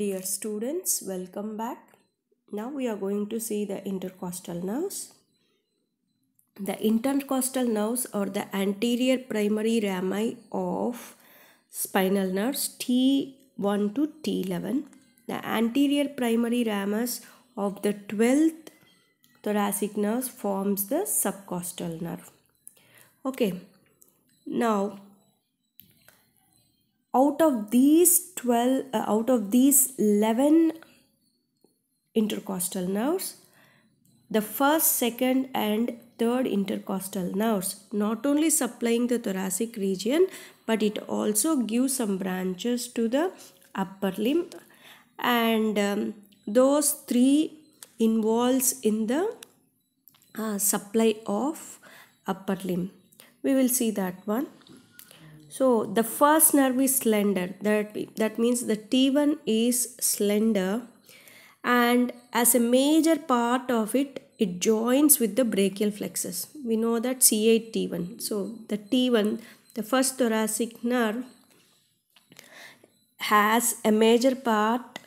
Dear students, welcome back. Now we are going to see the intercostal nerves. The intercostal nerves are the anterior primary rami of spinal nerves T1 to T11. The anterior primary ramus of the 12th thoracic nerve forms the subcostal nerve. Okay, now out of these 12 uh, out of these 11 intercostal nerves the first second and third intercostal nerves not only supplying the thoracic region but it also gives some branches to the upper limb and um, those three involves in the uh, supply of upper limb we will see that one so the first nerve is slender. That, that means the T1 is slender and as a major part of it, it joins with the brachial flexes. We know that C8 T1. So the T1, the first thoracic nerve has a major part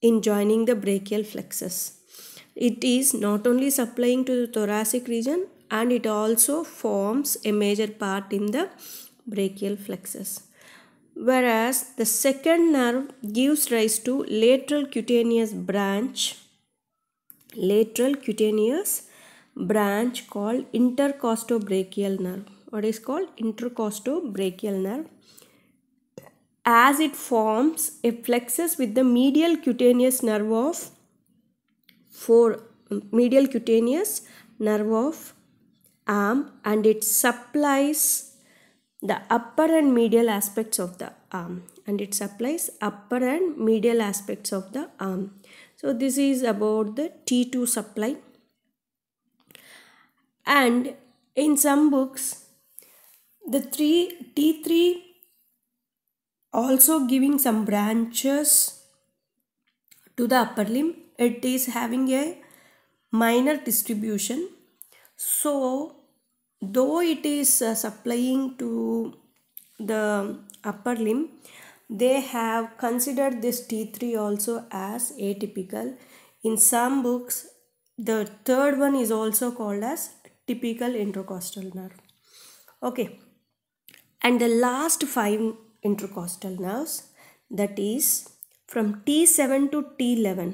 in joining the brachial flexes. It is not only supplying to the thoracic region and it also forms a major part in the brachial flexes, Whereas the second nerve gives rise to lateral cutaneous branch, lateral cutaneous branch called intercostobrachial nerve. What is called intercostobrachial nerve? As it forms a flexus with the medial cutaneous nerve of four medial cutaneous nerve of arm and it supplies the upper and medial aspects of the arm and it supplies upper and medial aspects of the arm. So this is about the T2 supply and in some books the three T3 also giving some branches to the upper limb it is having a minor distribution so though it is uh, supplying to the upper limb they have considered this t3 also as atypical in some books the third one is also called as typical intercostal nerve okay and the last five intercostal nerves that is from t7 to t11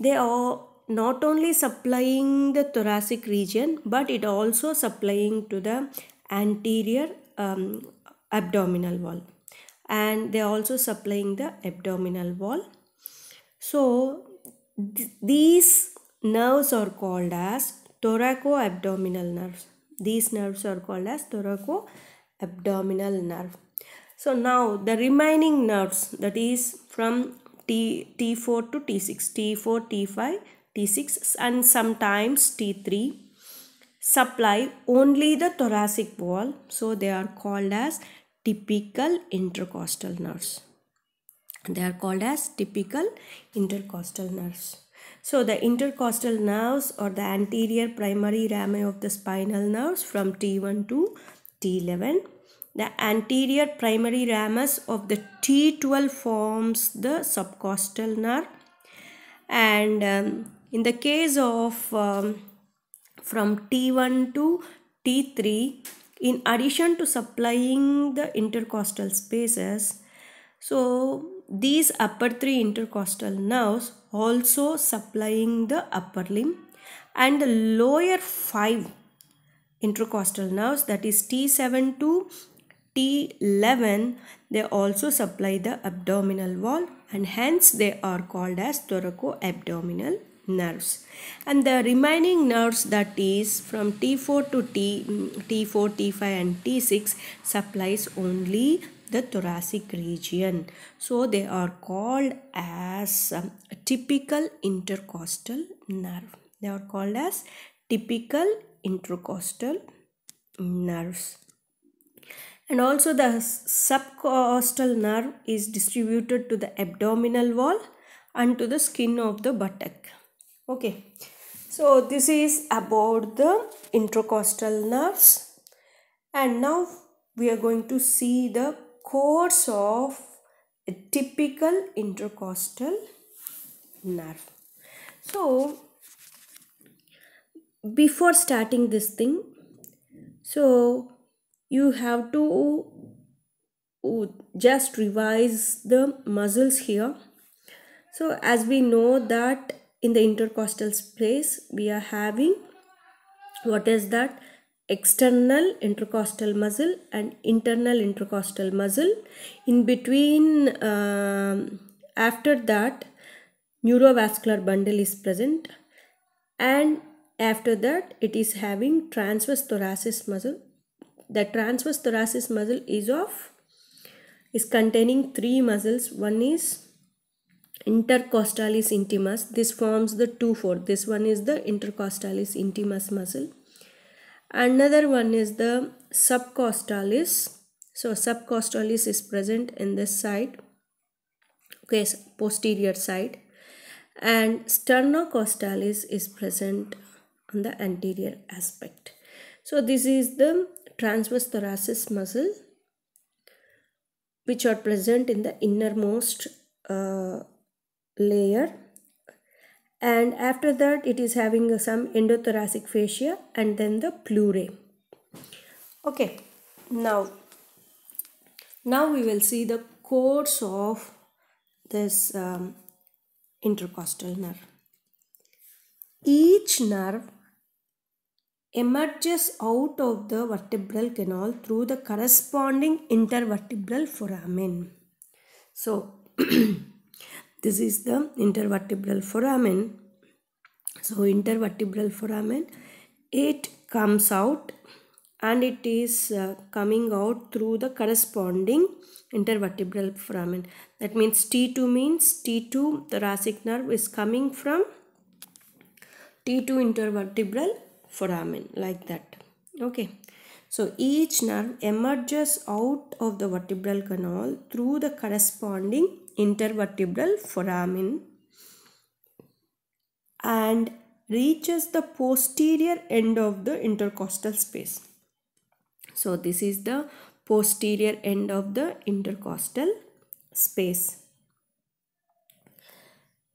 they all not only supplying the thoracic region but it also supplying to the anterior um, abdominal wall and they also supplying the abdominal wall so th these nerves are called as thoracoabdominal nerves these nerves are called as thoracoabdominal nerve so now the remaining nerves that is from T, T4 to T6, T4, T5, T6 and sometimes T3 supply only the thoracic wall. So they are called as typical intercostal nerves. They are called as typical intercostal nerves. So the intercostal nerves or the anterior primary rami of the spinal nerves from T1 to T11. The anterior primary ramus of the T12 forms the subcostal nerve and um, in the case of um, from T1 to T3, in addition to supplying the intercostal spaces, so these upper three intercostal nerves also supplying the upper limb and the lower five intercostal nerves that is T7 to T11 they also supply the abdominal wall and hence they are called as thoracoabdominal nerves and the remaining nerves that is from T4 to T, T4, T5 and T6 supplies only the thoracic region. So they are called as um, typical intercostal nerve. They are called as typical intercostal nerves. And also the subcostal nerve is distributed to the abdominal wall and to the skin of the buttock okay so this is about the intercostal nerves and now we are going to see the course of a typical intercostal nerve so before starting this thing so you have to just revise the muscles here so as we know that in the intercostal space we are having what is that external intercostal muscle and internal intercostal muscle in between uh, after that neurovascular bundle is present and after that it is having transverse thoracic muscle the transverse thoracic muscle is of is containing three muscles one is intercostalis intimus this forms the two fold this one is the intercostalis intimus muscle another one is the subcostalis so subcostalis is present in this side okay posterior side and sternocostalis is present on the anterior aspect so this is the transverse thoracic muscle which are present in the innermost uh, layer and after that it is having some endothoracic fascia and then the pleurae okay now now we will see the course of this um, intercostal nerve each nerve emerges out of the vertebral canal through the corresponding intervertebral foramen so This is the intervertebral foramen. So intervertebral foramen, it comes out and it is uh, coming out through the corresponding intervertebral foramen. That means T2 means T2 thoracic nerve is coming from T2 intervertebral foramen like that. Okay. So each nerve emerges out of the vertebral canal through the corresponding intervertebral foramen and reaches the posterior end of the intercostal space. So this is the posterior end of the intercostal space.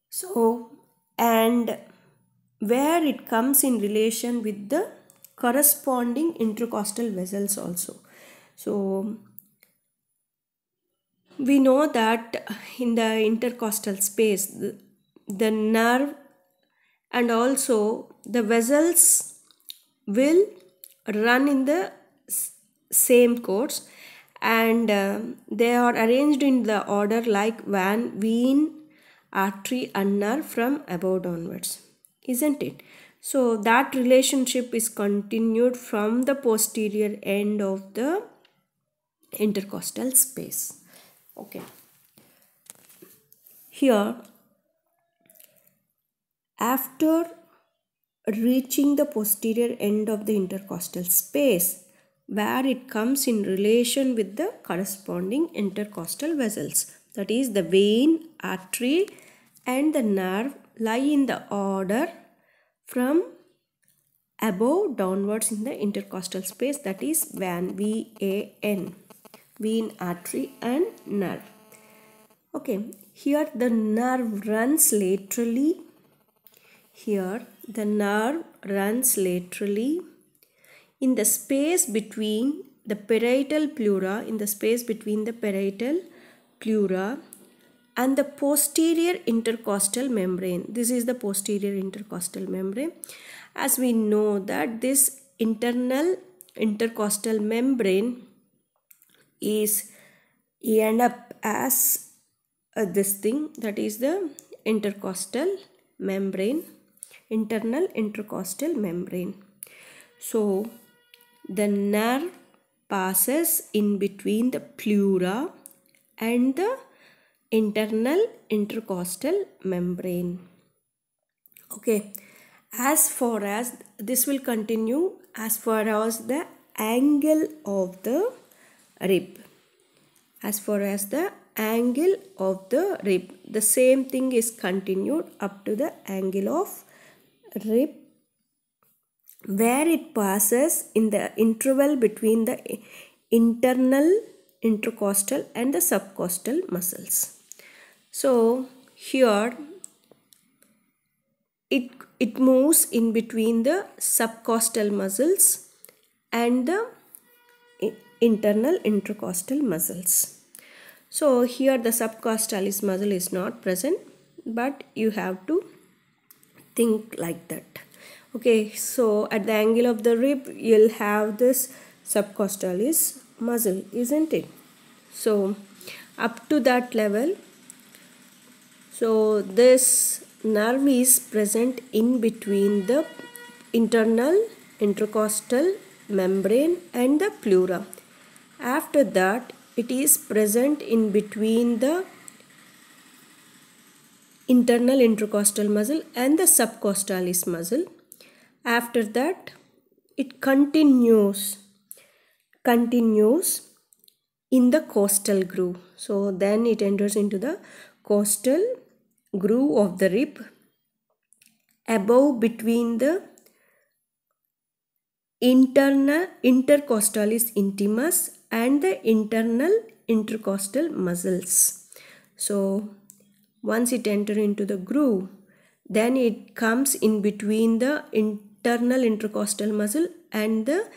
So and where it comes in relation with the corresponding intercostal vessels also. So we know that in the intercostal space the, nerve and also the vessels will run in the same course and uh, they are arranged in the order like van vein artery and nerve from above downwards isn't it so that relationship is continued from the posterior end of the intercostal space okay here after reaching the posterior end of the intercostal space where it comes in relation with the corresponding intercostal vessels that is the vein, artery and the nerve lie in the order from above downwards in the intercostal space that is van v a n vein, artery and nerve. Okay, here the nerve runs laterally. Here the nerve runs laterally. In the space between the parietal pleura, in the space between the parietal pleura and the posterior intercostal membrane. This is the posterior intercostal membrane. As we know that this internal intercostal membrane is end up as uh, this thing that is the intercostal membrane internal intercostal membrane so the nerve passes in between the pleura and the internal intercostal membrane okay as far as this will continue as far as the angle of the rib. As far as the angle of the rib, the same thing is continued up to the angle of rib where it passes in the interval between the internal intercostal and the subcostal muscles. So here it, it moves in between the subcostal muscles and the internal intercostal muscles. So here the subcostalis muscle is not present but you have to think like that. Okay, so at the angle of the rib you'll have this subcostalis muscle, isn't it? So up to that level, so this nerve is present in between the internal intercostal membrane and the pleura. After that, it is present in between the internal intercostal muscle and the subcostalis muscle. After that, it continues, continues in the costal groove. So then it enters into the costal groove of the rib above between the internal intercostalis intimus and the internal intercostal muscles. So once it enters into the groove, then it comes in between the internal intercostal muscle and the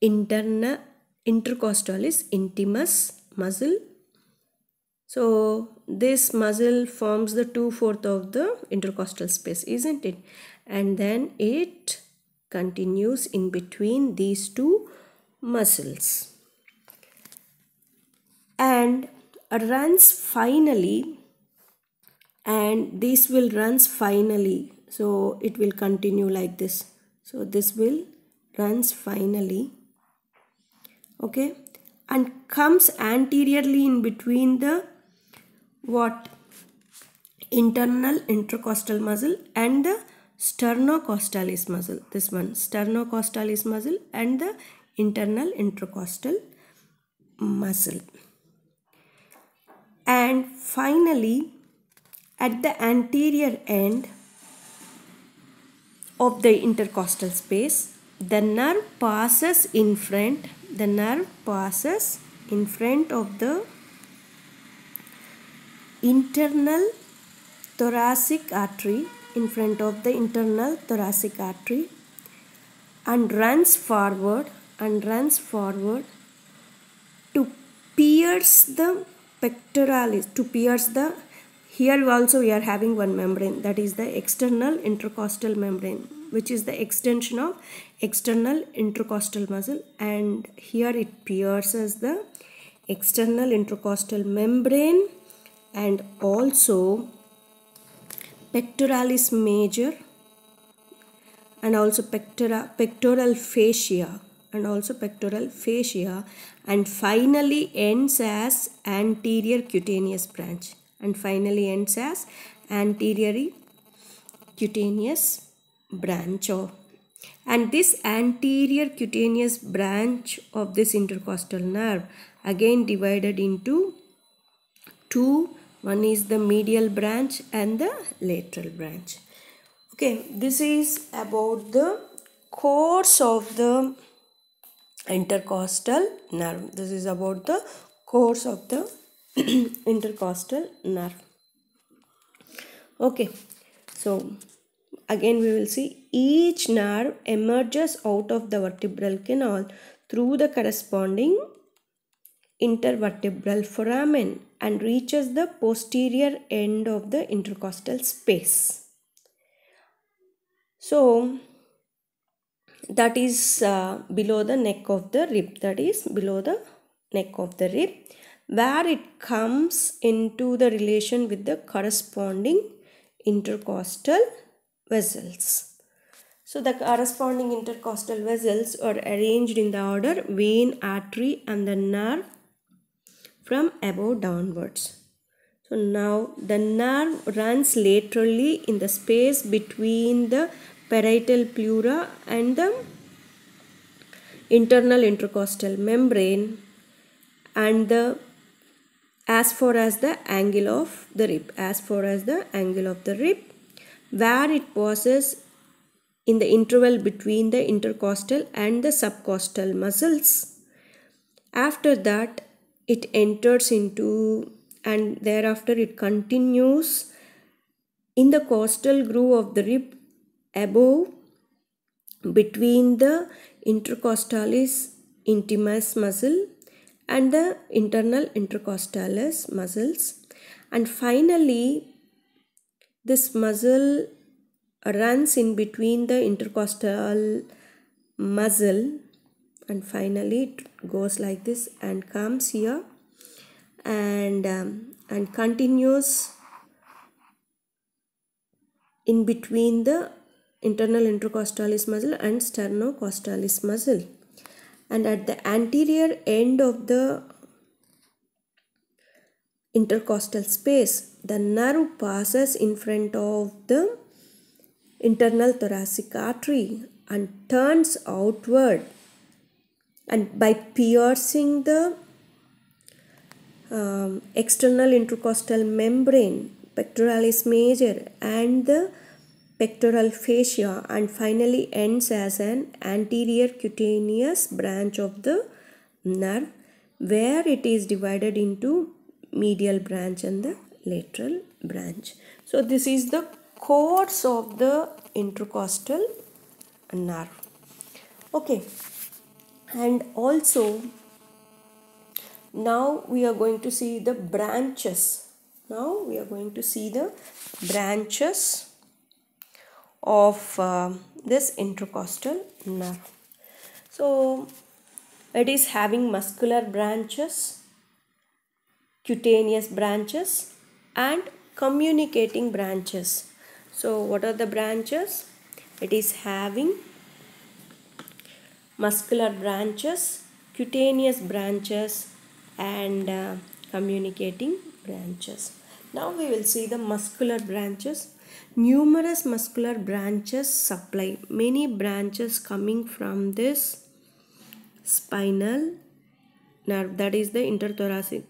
internal intercostalis intimus muscle. So this muscle forms the two-fourth of the intercostal space, isn't it? And then it continues in between these two muscles and runs finally and this will runs finally so it will continue like this so this will runs finally okay and comes anteriorly in between the what internal intercostal muscle and the sternocostalis muscle this one sternocostalis muscle and the internal intercostal muscle and finally at the anterior end of the intercostal space the nerve passes in front the nerve passes in front of the internal thoracic artery in front of the internal thoracic artery and runs forward and runs forward to pierce the pectoralis to pierce the here also we are having one membrane that is the external intercostal membrane which is the extension of external intercostal muscle and here it pierces the external intercostal membrane and also pectoralis major and also pectora, pectoral fascia and also pectoral fascia and finally ends as anterior cutaneous branch and finally ends as anterior cutaneous branch of and this anterior cutaneous branch of this intercostal nerve again divided into two one is the medial branch and the lateral branch okay this is about the course of the intercostal nerve this is about the course of the intercostal nerve okay so again we will see each nerve emerges out of the vertebral canal through the corresponding intervertebral foramen and reaches the posterior end of the intercostal space. So, that is uh, below the neck of the rib, that is below the neck of the rib, where it comes into the relation with the corresponding intercostal vessels. So the corresponding intercostal vessels are arranged in the order vein, artery and the nerve from above downwards. So now the nerve runs laterally in the space between the parietal pleura and the internal intercostal membrane and the as far as the angle of the rib as far as the angle of the rib where it passes in the interval between the intercostal and the subcostal muscles after that it enters into and thereafter it continues in the costal groove of the rib above between the intercostalis intimus muscle and the internal intercostalis muscles and finally this muscle runs in between the intercostal muscle and finally it goes like this and comes here and um, and continues in between the internal intercostalis muscle and sternocostalis muscle and at the anterior end of the intercostal space the nerve passes in front of the internal thoracic artery and turns outward and by piercing the um, external intercostal membrane, pectoralis major, and the pectoral fascia, and finally ends as an anterior cutaneous branch of the nerve, where it is divided into medial branch and the lateral branch. So, this is the course of the intercostal nerve. Okay and also now we are going to see the branches now we are going to see the branches of uh, this intercostal nerve so it is having muscular branches cutaneous branches and communicating branches so what are the branches it is having muscular branches, cutaneous branches and uh, communicating branches. Now we will see the muscular branches. Numerous muscular branches supply many branches coming from this spinal nerve that is the interthoracic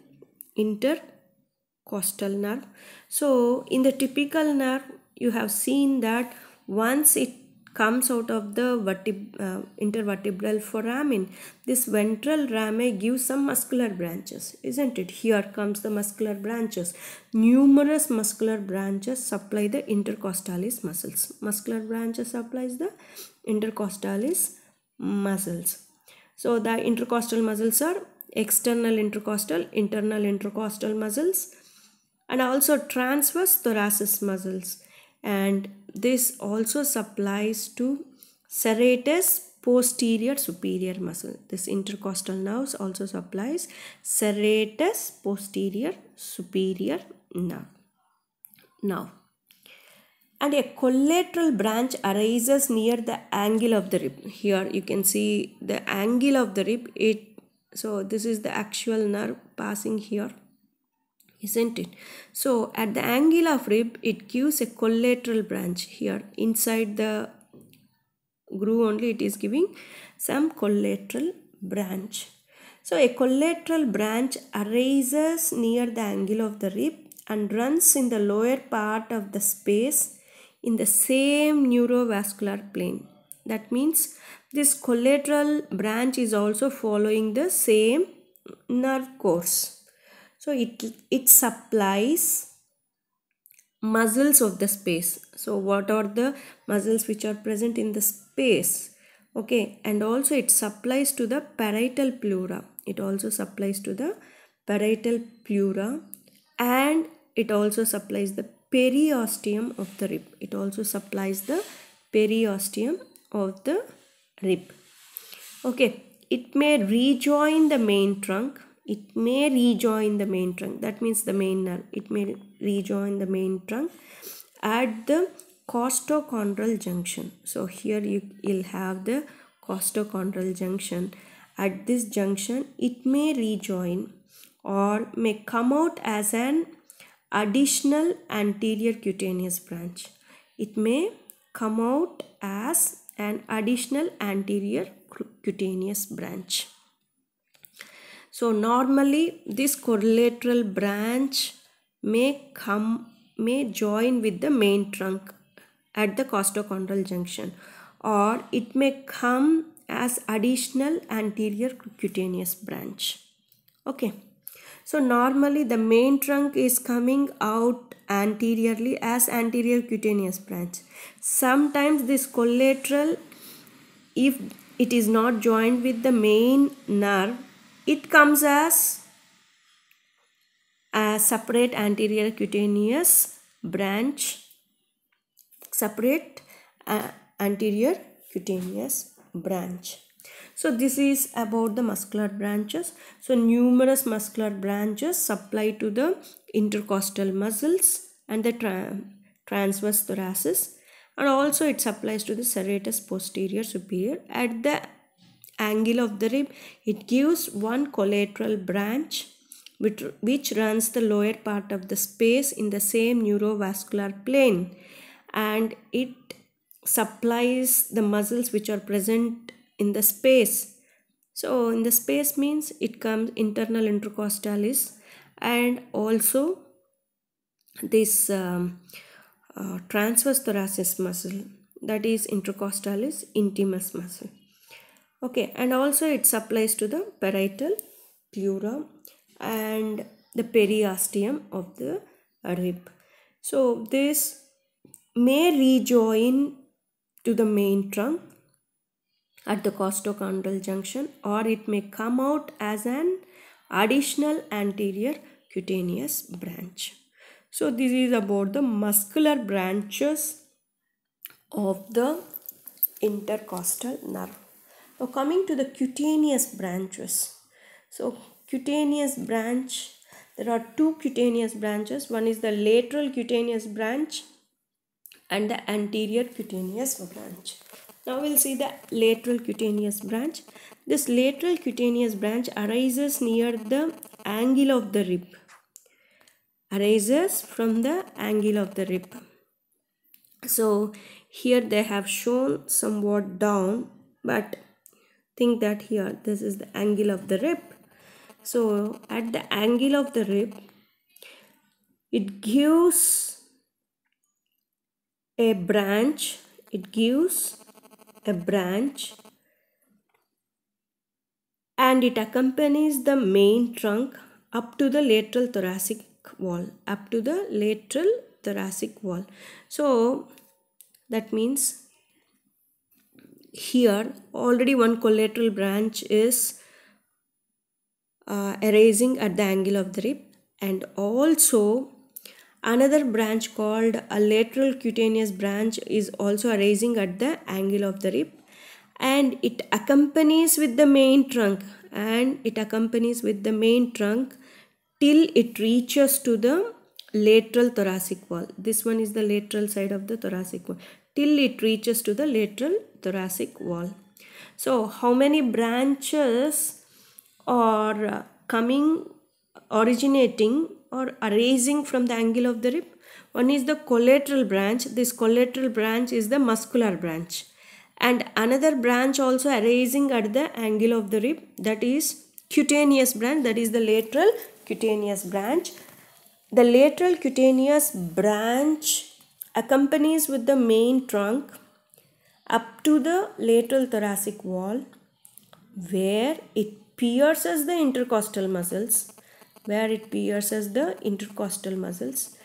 intercostal nerve. So in the typical nerve you have seen that once it comes out of the vertebr uh, intervertebral foramen. This ventral rami gives some muscular branches, isn't it? Here comes the muscular branches. Numerous muscular branches supply the intercostalis muscles. Muscular branches supplies the intercostalis muscles. So the intercostal muscles are external intercostal, internal intercostal muscles and also transverse thoracic muscles and this also supplies to serratus posterior superior muscle. This intercostal nerve also supplies serratus posterior superior nerve. Now, and a collateral branch arises near the angle of the rib. Here you can see the angle of the rib. It so this is the actual nerve passing here isn't it? So at the angle of rib, it gives a collateral branch here inside the groove only it is giving some collateral branch. So a collateral branch arises near the angle of the rib and runs in the lower part of the space in the same neurovascular plane. That means this collateral branch is also following the same nerve course so it it supplies muscles of the space so what are the muscles which are present in the space okay and also it supplies to the parietal pleura it also supplies to the parietal pleura and it also supplies the periosteum of the rib it also supplies the periosteum of the rib okay it may rejoin the main trunk it may rejoin the main trunk that means the main nerve it may rejoin the main trunk at the costochondral junction so here you will have the costochondral junction at this junction it may rejoin or may come out as an additional anterior cutaneous branch it may come out as an additional anterior cutaneous branch so normally this collateral branch may come may join with the main trunk at the costochondral junction or it may come as additional anterior cutaneous branch. Okay. So normally the main trunk is coming out anteriorly as anterior cutaneous branch. Sometimes this collateral if it is not joined with the main nerve it comes as a separate anterior cutaneous branch, separate uh, anterior cutaneous branch. So this is about the muscular branches. So numerous muscular branches supply to the intercostal muscles and the tra transverse thoraces and also it supplies to the serratus posterior superior at the angle of the rib, it gives one collateral branch which, which runs the lower part of the space in the same neurovascular plane and it supplies the muscles which are present in the space. So in the space means it comes internal intercostalis and also this um, uh, transverse thoracic muscle that is intercostalis intimus muscle okay and also it supplies to the parietal pleura and the periosteum of the rib so this may rejoin to the main trunk at the costochondral junction or it may come out as an additional anterior cutaneous branch. So this is about the muscular branches of the intercostal nerve. Now coming to the cutaneous branches. So cutaneous branch, there are two cutaneous branches. One is the lateral cutaneous branch and the anterior cutaneous branch. Now we'll see the lateral cutaneous branch. This lateral cutaneous branch arises near the angle of the rib. Arises from the angle of the rib. So here they have shown somewhat down but think that here this is the angle of the rib so at the angle of the rib it gives a branch it gives a branch and it accompanies the main trunk up to the lateral thoracic wall up to the lateral thoracic wall so that means here already one collateral branch is uh, arising at the angle of the rib and also another branch called a lateral cutaneous branch is also arising at the angle of the rib and it accompanies with the main trunk and it accompanies with the main trunk till it reaches to the lateral thoracic wall this one is the lateral side of the thoracic wall till it reaches to the lateral thoracic wall. So how many branches are coming, originating or arising from the angle of the rib? One is the collateral branch. This collateral branch is the muscular branch. And another branch also arising at the angle of the rib that is cutaneous branch that is the lateral cutaneous branch. The lateral cutaneous branch accompanies with the main trunk up to the lateral thoracic wall where it pierces the intercostal muscles where it pierces the intercostal muscles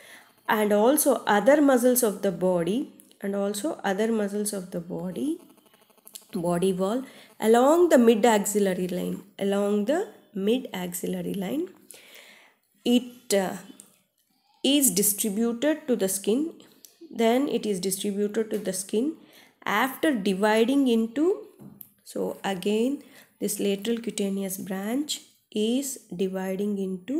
and also other muscles of the body and also other muscles of the body body wall along the mid axillary line along the mid axillary line it uh, is distributed to the skin then it is distributed to the skin after dividing into so again this lateral cutaneous branch is dividing into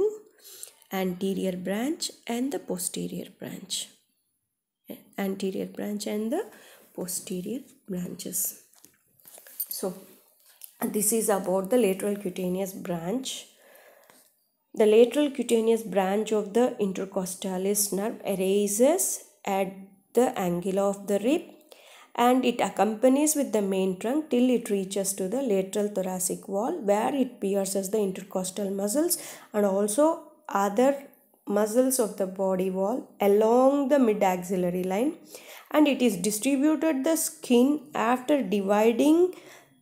anterior branch and the posterior branch anterior branch and the posterior branches so this is about the lateral cutaneous branch the lateral cutaneous branch of the intercostalis nerve arises at the angle of the rib and it accompanies with the main trunk till it reaches to the lateral thoracic wall where it pierces the intercostal muscles and also other muscles of the body wall along the mid axillary line and it is distributed the skin after dividing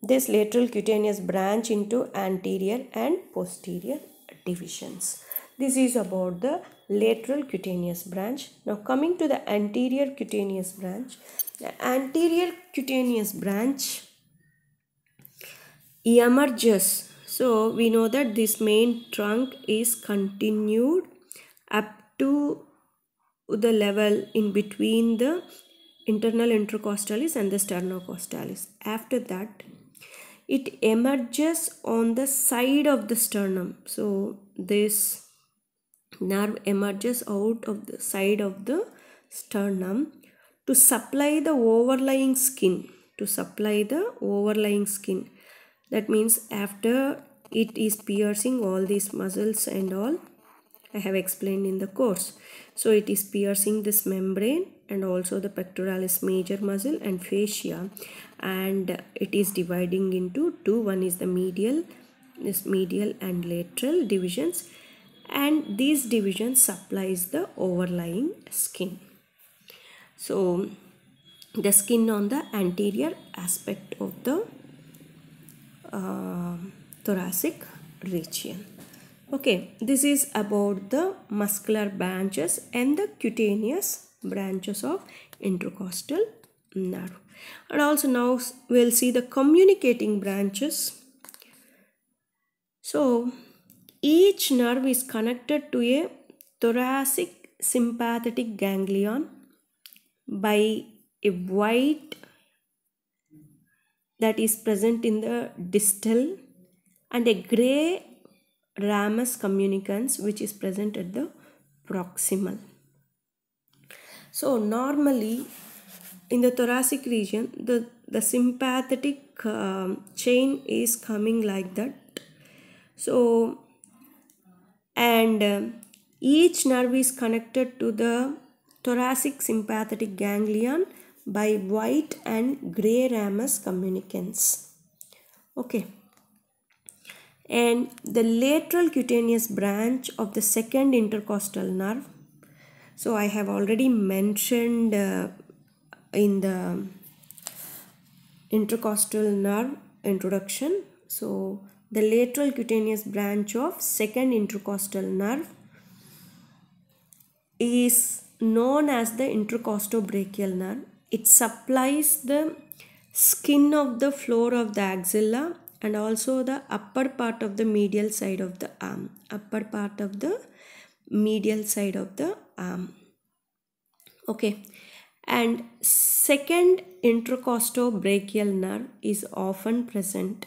this lateral cutaneous branch into anterior and posterior divisions. This is about the lateral cutaneous branch. Now coming to the anterior cutaneous branch. The anterior cutaneous branch emerges. So we know that this main trunk is continued up to the level in between the internal intercostalis and the sternocostalis. After that, it emerges on the side of the sternum. So this nerve emerges out of the side of the sternum to supply the overlying skin to supply the overlying skin that means after it is piercing all these muscles and all I have explained in the course. So it is piercing this membrane and also the pectoralis major muscle and fascia and it is dividing into two. One is the medial, this medial and lateral divisions and these divisions supplies the overlying skin so the skin on the anterior aspect of the uh, thoracic region okay this is about the muscular branches and the cutaneous branches of intercostal nerve and also now we'll see the communicating branches so each nerve is connected to a thoracic sympathetic ganglion by a white that is present in the distal and a gray ramus communicans which is present at the proximal. So normally in the thoracic region the, the sympathetic um, chain is coming like that. So and um, each nerve is connected to the thoracic sympathetic ganglion by white and gray ramus communicants. Okay. And the lateral cutaneous branch of the second intercostal nerve. So I have already mentioned uh, in the intercostal nerve introduction. So the lateral cutaneous branch of second intercostal nerve is known as the intercostobrachial nerve. It supplies the skin of the floor of the axilla and also the upper part of the medial side of the arm. Upper part of the medial side of the arm. Okay. And second intercostobrachial nerve is often present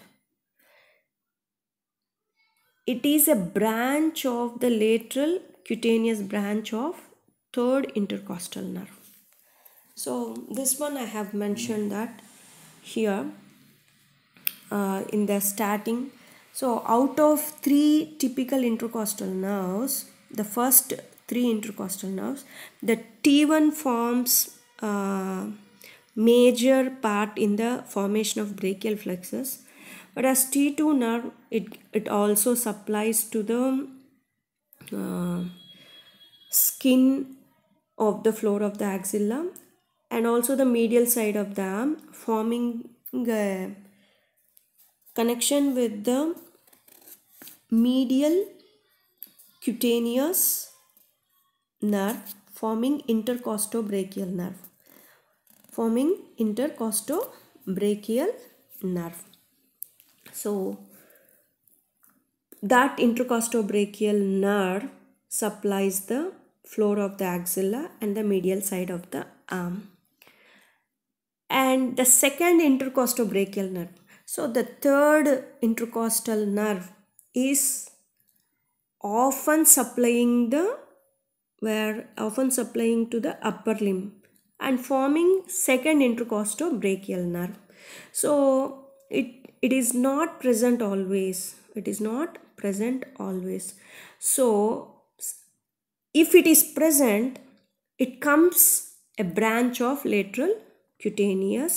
it is a branch of the lateral cutaneous branch of third intercostal nerve. So this one I have mentioned that here uh, in the starting. So out of three typical intercostal nerves, the first three intercostal nerves, the T1 forms a uh, major part in the formation of brachial plexus but as T2 nerve it, it also supplies to the uh, skin of the floor of the axilla and also the medial side of the arm forming a connection with the medial cutaneous nerve forming intercostobrachial nerve forming intercostobrachial nerve so that intercostobrachial nerve supplies the floor of the axilla and the medial side of the arm. And the second intercostobrachial nerve. So the third intercostal nerve is often supplying the where often supplying to the upper limb and forming second intercostal brachial nerve. So it it is not present always it is not present always so if it is present it comes a branch of lateral cutaneous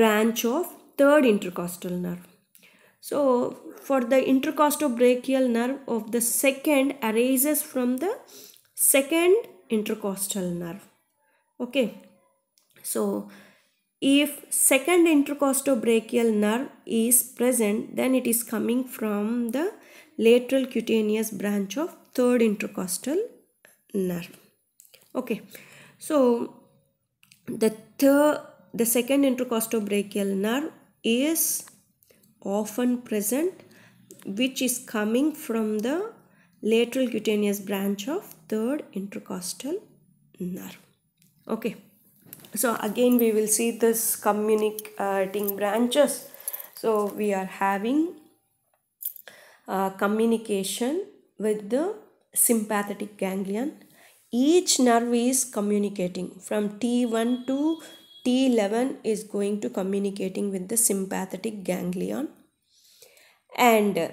branch of third intercostal nerve so for the intercostal nerve of the second arises from the second intercostal nerve okay so if second intercostobrachial nerve is present then it is coming from the lateral cutaneous branch of third intercostal nerve okay so the third the second intercostobrachial nerve is often present which is coming from the lateral cutaneous branch of third intercostal nerve okay so again we will see this communicating uh, branches so we are having uh, communication with the sympathetic ganglion each nerve is communicating from t1 to t11 is going to communicating with the sympathetic ganglion and uh,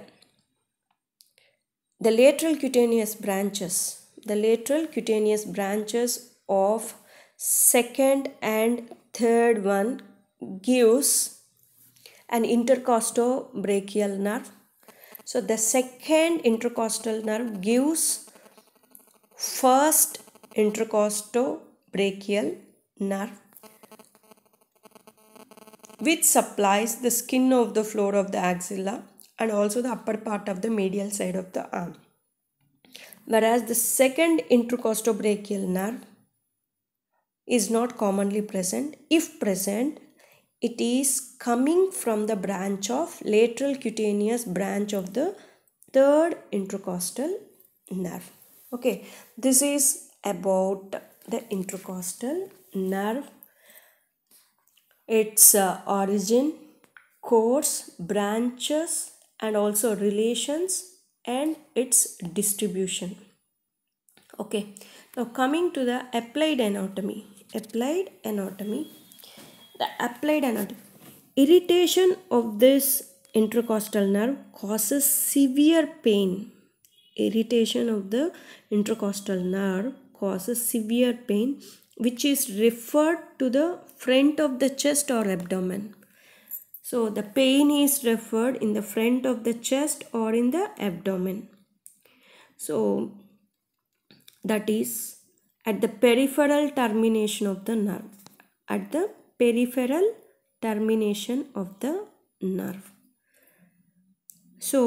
the lateral cutaneous branches the lateral cutaneous branches of second and third one gives an intercostobrachial nerve so the second intercostal nerve gives first intercostobrachial nerve which supplies the skin of the floor of the axilla and also the upper part of the medial side of the arm. Whereas the second intercostobrachial nerve is not commonly present. If present, it is coming from the branch of lateral cutaneous branch of the third intercostal nerve. Okay, this is about the intercostal nerve, its uh, origin, course, branches and also relations and its distribution. Okay, now coming to the applied anatomy applied anatomy. The applied anatomy. Irritation of this intercostal nerve causes severe pain. Irritation of the intercostal nerve causes severe pain which is referred to the front of the chest or abdomen. So the pain is referred in the front of the chest or in the abdomen. So that is at the peripheral termination of the nerve. At the peripheral termination of the nerve. So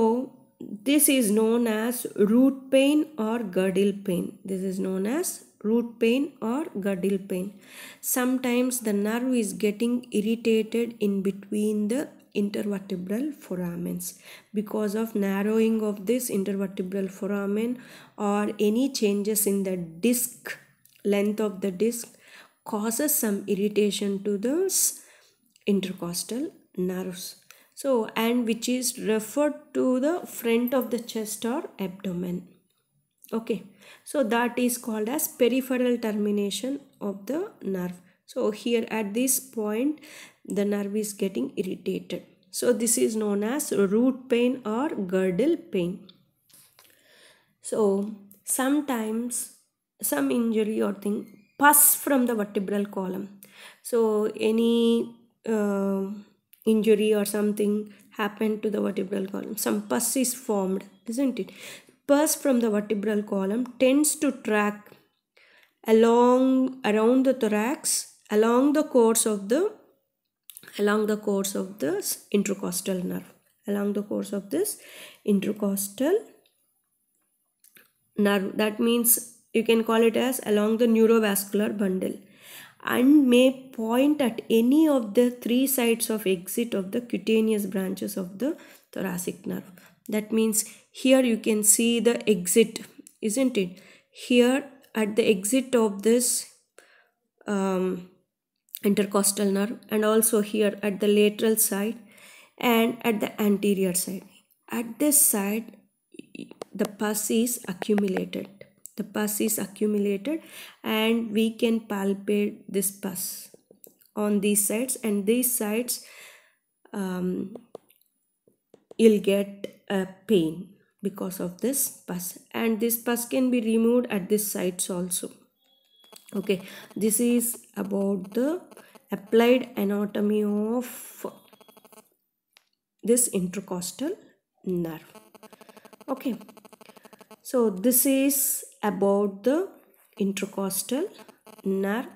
this is known as root pain or girdle pain. This is known as root pain or girdle pain. Sometimes the nerve is getting irritated in between the intervertebral foramen because of narrowing of this intervertebral foramen or any changes in the disc length of the disc causes some irritation to the intercostal nerves so and which is referred to the front of the chest or abdomen okay so that is called as peripheral termination of the nerve so here at this point the nerve is getting irritated so this is known as root pain or girdle pain so sometimes some injury or thing pus from the vertebral column so any uh, injury or something happened to the vertebral column some pus is formed isn't it pus from the vertebral column tends to track along around the thorax along the course of the along the course of this intercostal nerve along the course of this intercostal nerve that means you can call it as along the neurovascular bundle and may point at any of the three sides of exit of the cutaneous branches of the thoracic nerve. That means here you can see the exit, isn't it? Here at the exit of this um, intercostal nerve and also here at the lateral side and at the anterior side. At this side, the pus is accumulated the pus is accumulated and we can palpate this pus on these sides and these sides um, you'll get a pain because of this pus and this pus can be removed at these sides also okay this is about the applied anatomy of this intercostal nerve okay so this is about the intercostal nerve,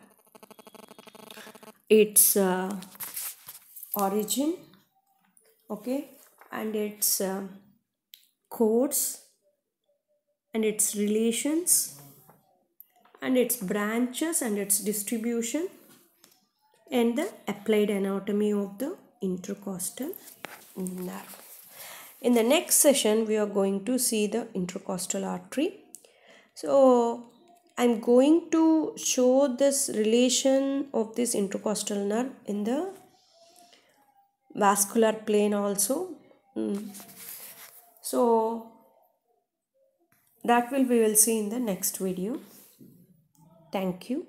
its uh, origin, okay, and its uh, course and its relations and its branches and its distribution and the applied anatomy of the intercostal nerve. In the next session, we are going to see the intercostal artery. So, I'm going to show this relation of this intercostal nerve in the vascular plane also. Mm. So, that will we will see in the next video. Thank you.